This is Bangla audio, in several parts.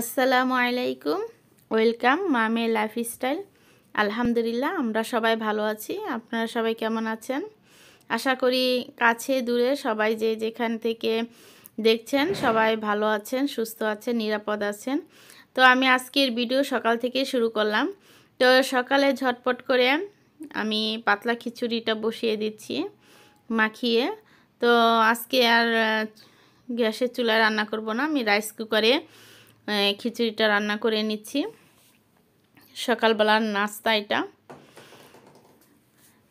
আসসালামু আলাইকুম ওয়েলকাম মামে লাইফস্টাইল আলহামদুলিল্লাহ আমরা সবাই ভালো আছি আপনারা সবাই কেমন আছেন আশা করি কাছে দূরে সবাই যে যেখান থেকে দেখছেন সবাই ভালো আছেন সুস্থ আছেন নিরাপদ আছেন তো আমি আজকের ভিডিও সকাল থেকে শুরু করলাম তো সকালে ঝটপট করে আমি পাতলা খিচুড়িটা বসিয়ে দিচ্ছি মাখিয়ে তো আজকে আর গ্যাসের চুলায় রান্না করব না আমি রাইস কুকারে খিচুড়িটা রান্না করে নিচ্ছি সকালবেলার নাস্তা এটা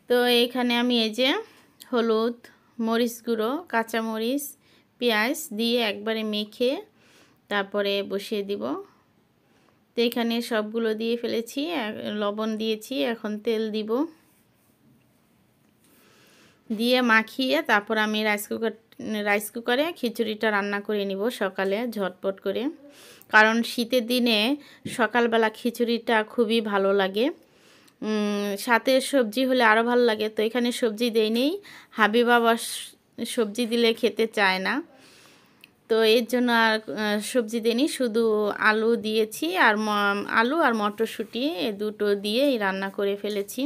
তো এখানে আমি এই যে হলুদ মরিচ গুঁড়ো কাঁচামরিচ পেঁয়াজ দিয়ে একবারে মেখে তারপরে বসিয়ে দিব তো এখানে সবগুলো দিয়ে ফেলেছি লবণ দিয়েছি এখন তেল দিব দিয়ে মাখিয়ে তারপর আমি রাইস কুকার রাইস কুকারে খিচুড়িটা রান্না করে নিব সকালে ঝটপট করে কারণ শীতের দিনে সকালবেলা খিচুড়িটা খুবই ভালো লাগে সাথে সবজি হলে আরও ভালো লাগে তো এখানে সবজি হাবিবা হাবিবাবা সবজি দিলে খেতে চায় না তো এর জন্য আর সবজি দিইনি শুধু আলু দিয়েছি আর আলু আর মটরশুঁটি এ দুটো দিয়ে রান্না করে ফেলেছি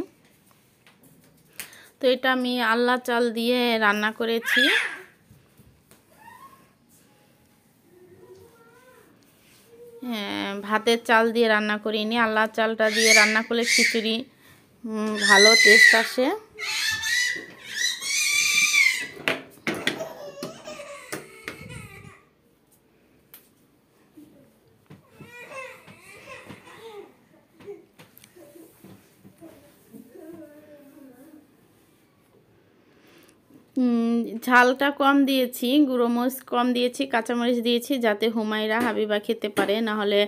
তো এটা আমি আল্লা চাল দিয়ে রান্না করেছি হ্যাঁ, ভাতের চাল দিয়ে রান্না করিনি আল্লাহ চালটা দিয়ে রান্না করলে খিচুড়ি ভালো টেস্ট আসে ঝালটা কম দিয়েছি গুঁড়োমরিচ কম দিয়েছি কাঁচামরিচ দিয়েছি যাতে হুমায়রা হাবিবা খেতে পারে নাহলে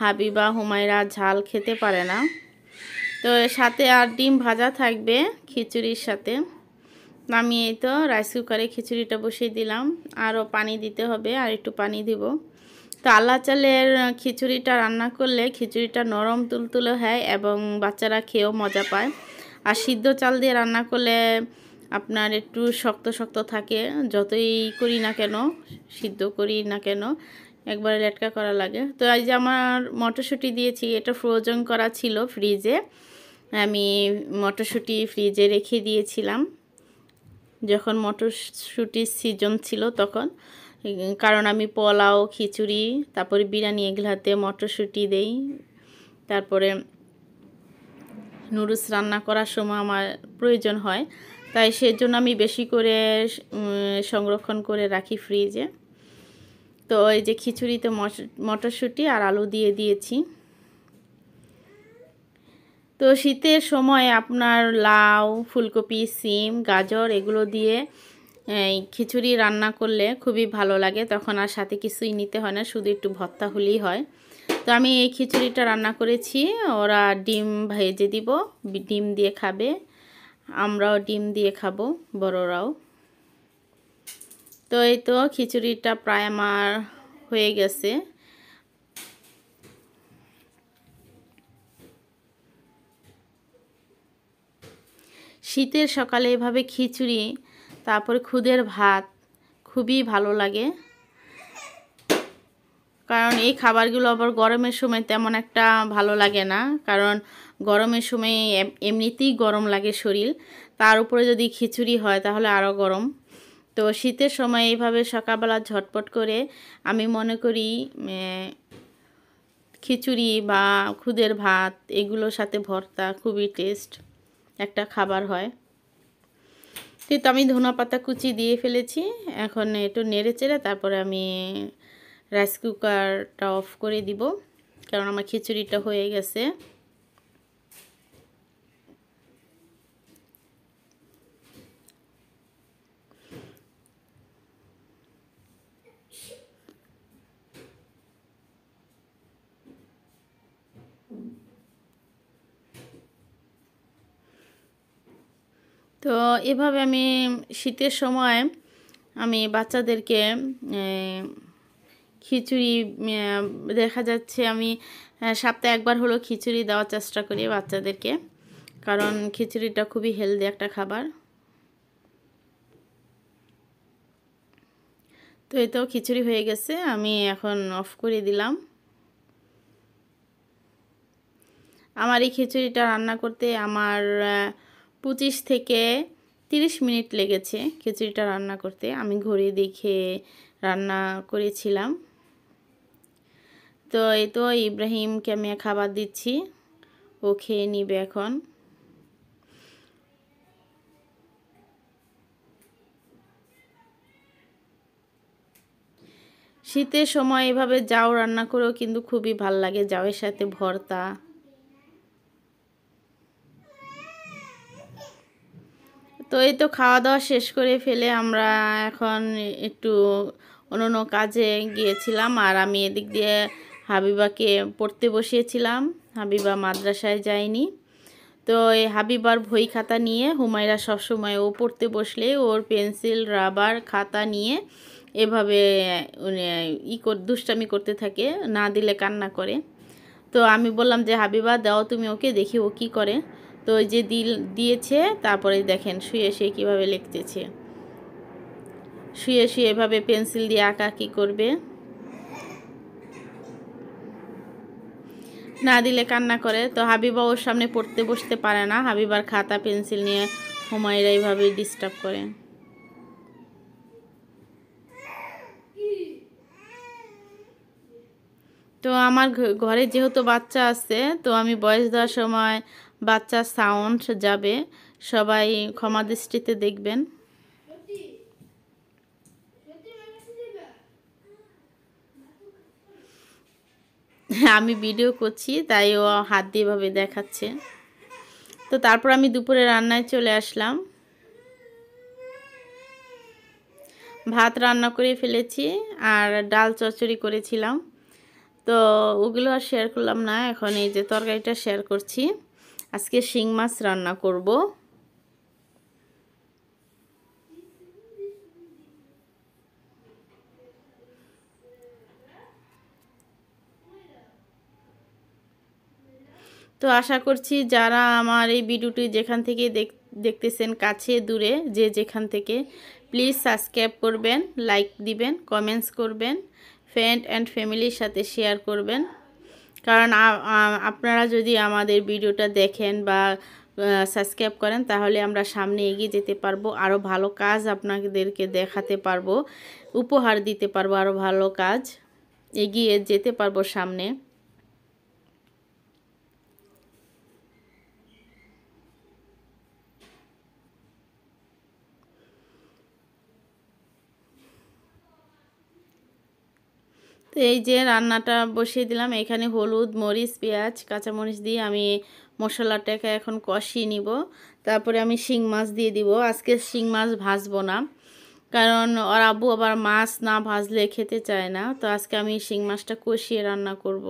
হাবিবা হুমায়রা ঝাল খেতে পারে না তো সাথে আর ডিম ভাজা থাকবে খিচুড়ির সাথে নামিয়ে তো রাইস কুকারে খিচুড়িটা বসিয়ে দিলাম আরও পানি দিতে হবে আর একটু পানি দিব তো আল্লাহ চালের খিচুড়িটা রান্না করলে খিচুড়িটা নরম তুলতুলে হয় এবং বাচ্চারা খেয়েও মজা পায় আর সিদ্ধ চাল দিয়ে রান্না করলে আপনার একটু শক্ত শক্ত থাকে যতই করি না কেন সিদ্ধ করি না কেন একবারে লেটকা করা লাগে তো এই যে আমার মটরশুঁটি দিয়েছি এটা ফ্রোজন করা ছিল ফ্রিজে আমি মটরশুঁটি ফ্রিজে রেখে দিয়েছিলাম যখন মটরশুঁটির সিজন ছিল তখন কারণ আমি পোলাও খিচুড়ি তারপরে বিরিয়ানি এগুলাতে মটরশুঁটি দেই তারপরে নুডলস রান্না করার সময় আমার প্রয়োজন হয় তাই সেজন্য আমি বেশি করে সংরক্ষণ করে রাখি ফ্রিজে তো এই যে খিচুড়িতে মটরশুঁটি আর আলু দিয়ে দিয়েছি তো শীতের সময় আপনার লাউ ফুলকপি সিম গাজর এগুলো দিয়ে খিচুড়ি রান্না করলে খুবই ভালো লাগে তখন আর সাথে কিছুই নিতে হয় না শুধু একটু ভত্তা হলেই হয় তো আমি এই খিচুড়িটা রান্না করেছি ওরা ডিম ভেজে দিব ডিম দিয়ে খাবে আমরাও ডিম দিয়ে খাবো বড়রাও তো এই তো খিচুড়িটা প্রায় আমার হয়ে গেছে শীতের সকালে এভাবে খিচুড়ি তারপর খুদের ভাত খুবই ভালো লাগে কারণ এই খাবারগুলো আবার গরমের সময় তেমন একটা ভালো লাগে না কারণ গরমের সময় এমনিতেই গরম লাগে শরীর তার উপরে যদি খিচুড়ি হয় তাহলে আরও গরম তো শীতের সময় এইভাবে সকালবেলা ঝটপট করে আমি মনে করি খিচুড়ি বা খুদের ভাত এগুলোর সাথে ভর্তা খুবই টেস্ট একটা খাবার হয় তো আমি ধনা পাতা কুচি দিয়ে ফেলেছি এখন একটু নেড়ে চেড়ে তারপরে আমি রাইস কুকারটা অফ করে দিব কারণ আমার খিচুড়িটা হয়ে গেছে তো এভাবে আমি শীতের সময় আমি বাচ্চাদেরকে খিচুড়ি দেখা যাচ্ছে আমি সপ্তাহে একবার হলো খিচুড়ি দেওয়ার চেষ্টা করি বাচ্চাদেরকে কারণ খিচুড়িটা খুবই হেলদি একটা খাবার তো এই তো খিচুড়ি হয়ে গেছে আমি এখন অফ করে দিলাম আমার এই খিচুড়িটা রান্না করতে আমার পঁচিশ থেকে তিরিশ মিনিট লেগেছে খিচুড়িটা রান্না করতে আমি ঘুরে দেখে রান্না করেছিলাম তো এই তো ইব্রাহিমকে আমি খাবার দিচ্ছি ও খেয়ে নিবে এখন শীতের সময় এভাবে যাও রান্না করেও কিন্তু খুবই ভাল লাগে যাওয়ের সাথে ভর্তা তো এই তো খাওয়া দাওয়া শেষ করে ফেলে আমরা এখন একটু অন্য কাজে গিয়েছিলাম আর আমি এদিক দিয়ে হাবিবাকে পড়তে বসিয়েছিলাম হাবিবা মাদ্রাসায় যায়নি তো এই হাবিবার বই খাতা নিয়ে হুমায়রা সবসময় ও পড়তে বসলে ওর পেন্সিল রাবার খাতা নিয়ে এভাবে মানে, ই দুষ্টামি করতে থাকে না দিলে কান্না করে তো আমি বললাম যে হাবিবা দাও তুমি ওকে দেখি ও কি করে তো ওই যে দিল দিয়েছে তারপরে দেখেন শুয়ে শুয়ে কীভাবে লিখতেছে শুয়ে শুয়ে এভাবে পেন্সিল দিয়ে আঁকা কী করবে না দিলে কান্না করে তো হাবিবা ওর সামনে পড়তে বসতে পারে না হাবিবার খাতা পেন্সিল নিয়ে হুমায়রা এইভাবেই ডিস্টার্ব করে তো আমার ঘরে যেহেতু বাচ্চা আছে তো আমি বয়স দেওয়ার সময় বাচ্চার সাউন্ড যাবে সবাই ক্ষমা দৃষ্টিতে দেখবেন আমি ভিডিও করছি তাই ও হাত দিয়ে দেখাচ্ছে তো তারপর আমি দুপুরে রান্নায় চলে আসলাম ভাত রান্না করে ফেলেছি আর ডাল চচড়ি করেছিলাম তো ওগুলো আর শেয়ার করলাম না এখন এই যে তরকারিটা শেয়ার করছি আজকে শিং মাছ রান্না করব তো আশা করছি যারা আমার এই ভিডিওটি যেখান থেকে দেখতেছেন কাছে দূরে যে যেখান থেকে প্লিজ সাবস্ক্রাইব করবেন লাইক দিবেন কমেন্টস করবেন ফ্রেন্ড অ্যান্ড ফ্যামিলির সাথে শেয়ার করবেন কারণ আপনারা যদি আমাদের ভিডিওটা দেখেন বা সাবস্ক্রাইব করেন তাহলে আমরা সামনে এগিয়ে যেতে পারবো আরও ভালো কাজ আপনাদেরকে দেখাতে পারবো উপহার দিতে পারবো আরও ভালো কাজ এগিয়ে যেতে পারবো সামনে তো এই যে রান্নাটা বসিয়ে দিলাম এখানে হলুদ মরিচ পেঁয়াজ কাঁচামরিচ দিয়ে আমি মশলাটাকে এখন কষিয়ে নিব তারপরে আমি শিং মাছ দিয়ে দিব আজকে শিং মাছ ভাজবো না কারণ ওর আব্বু আবার মাছ না ভাজলে খেতে চায় না তো আজকে আমি শিং মাছটা কষিয়ে রান্না করব।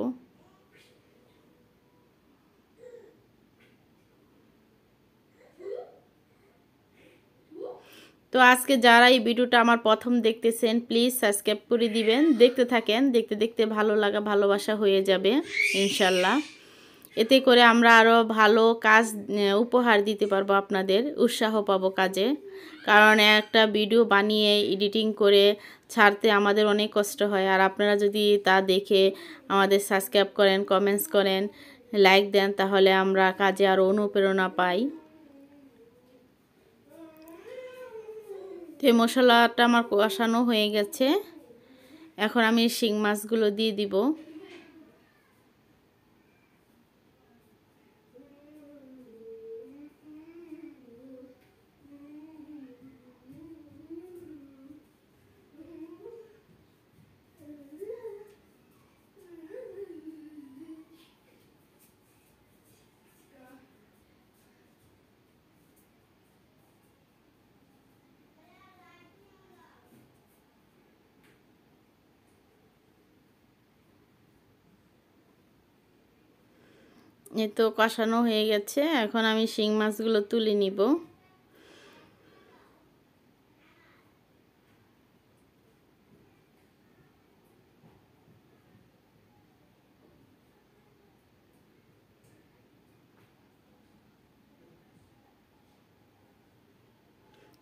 তো আজকে যারা এই ভিডিওটা আমার প্রথম দেখতেছেন প্লিজ সাবস্ক্রাইব করে দিবেন দেখতে থাকেন দেখতে দেখতে ভালো লাগা ভালোবাসা হয়ে যাবে ইনশাল্লাহ এতে করে আমরা আরও ভালো কাজ উপহার দিতে পারবো আপনাদের উৎসাহ পাবো কাজে কারণ একটা ভিডিও বানিয়ে এডিটিং করে ছাড়তে আমাদের অনেক কষ্ট হয় আর আপনারা যদি তা দেখে আমাদের সাবস্ক্রাইব করেন কমেন্টস করেন লাইক দেন তাহলে আমরা কাজে আরও অনুপ্রেরণা পাই তো এই মশলাটা আমার কষানো হয়ে গেছে এখন আমি শিং মাছগুলো দিয়ে দিব এ তো কষানো হয়ে গেছে এখন আমি শিং মাছগুলো তুলে নিব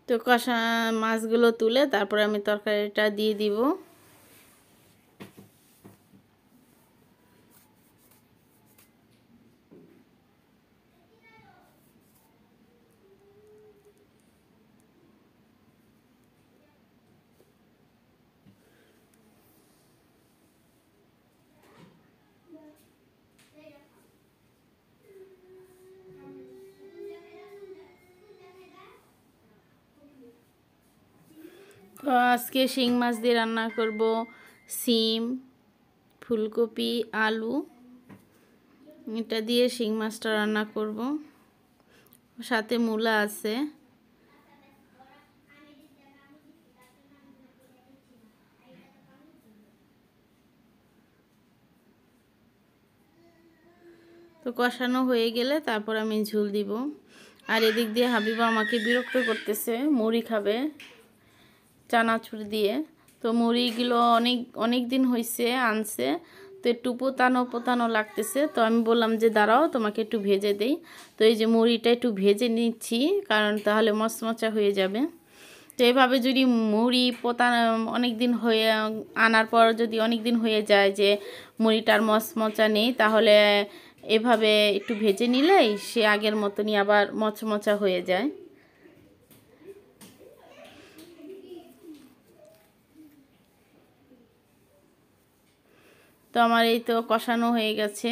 তো কষা মাছগুলো তুলে তারপরে আমি তরকারিটা দিয়ে দিব আজকে শিং মাছ দিয়ে রান্না করব সিম ফুলকপি আলু এটা দিয়ে শিং মাছটা রান্না করব সাথে মূলা আছে তো কষানো হয়ে গেলে তারপর আমি ঝুল দিব আর এদিক দিয়ে হাবিবা আমাকে বিরক্ত করতেছে মুড়ি খাবে চানাচুর দিয়ে তো মুড়িগুলো অনেক অনেক দিন হয়েছে আনছে তো একটু পোতানো পোতানো লাগতেছে তো আমি বললাম যে দাঁড়াও তোমাকে একটু ভেজে দেই তো এই যে মুড়িটা একটু ভেজে নিচ্ছি কারণ তাহলে মচমচা হয়ে যাবে তো এভাবে যদি মুড়ি পোতা অনেক দিন হয়ে আনার পর যদি অনেক দিন হয়ে যায় যে মুড়িটার মচমচা নেই তাহলে এভাবে একটু ভেজে নিলেই সে আগের মতনই আবার মচমচা হয়ে যায় তো আমার এই তো কষানো হয়ে গেছে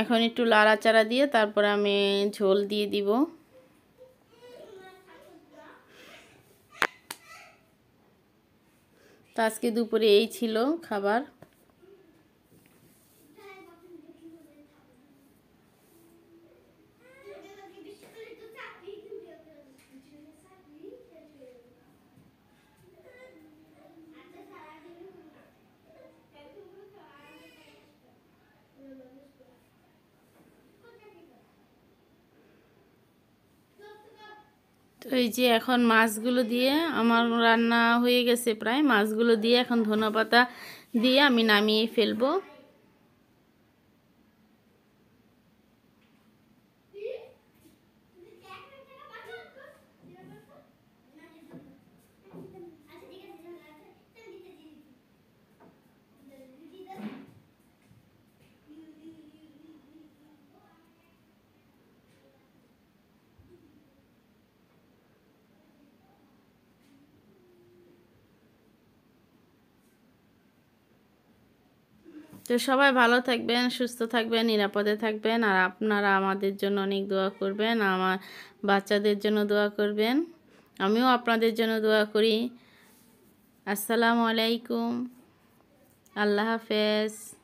এখন একটু লাড়াচাড়া দিয়ে তারপর আমি ঝোল দিয়ে দিব তো আজকে দুপুরে এই ছিল খাবার এই যে এখন মাছগুলো দিয়ে আমার রান্না হয়ে গেছে প্রায় মাছগুলো দিয়ে এখন ধনে পাতা দিয়ে আমি নামিয়ে ফেলবো তো সবাই ভালো থাকবেন সুস্থ থাকবেন নিরাপদে থাকবেন আর আপনারা আমাদের জন্য অনেক দোয়া করবেন আমার বাচ্চাদের জন্য দোয়া করবেন আমিও আপনাদের জন্য দোয়া করি আসসালামু আলাইকুম আল্লাহ হাফেজ